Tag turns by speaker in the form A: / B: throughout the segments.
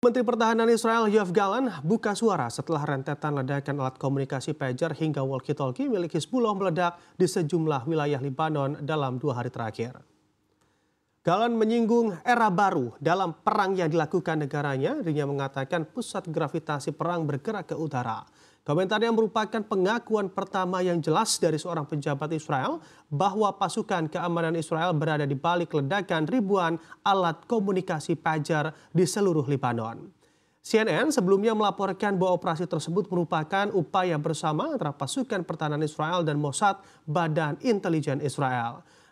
A: Menteri Pertahanan Israel Yoav Gallant buka suara setelah rentetan ledakan alat komunikasi pager hingga walkie-talkie milik Hizbullah meledak di sejumlah wilayah Lebanon dalam dua hari terakhir. Galan menyinggung era baru dalam perang yang dilakukan negaranya. Dirinya mengatakan pusat gravitasi perang bergerak ke utara. Komentarnya merupakan pengakuan pertama yang jelas dari seorang pejabat Israel bahwa pasukan keamanan Israel berada di balik ledakan ribuan alat komunikasi pajar di seluruh Lebanon. CNN sebelumnya melaporkan bahwa operasi tersebut merupakan upaya bersama antara pasukan pertahanan Israel dan Mossad, Badan Intelijen Israel.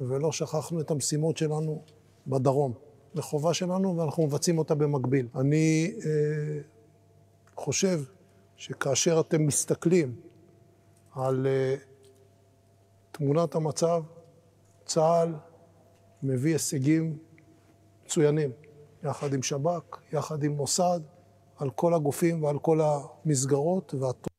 B: ולא שכחנו את המשימות שלנו בדרום. זו חובה שלנו ואנחנו מבצעים אותה במקביל. אני אה, חושב שכאשר אתם מסתכלים על אה, תמונת המצב, צה"ל מביא הישגים מצוינים, יחד עם שב"כ, יחד עם מוסד, על כל
A: הגופים ועל כל המסגרות. וה...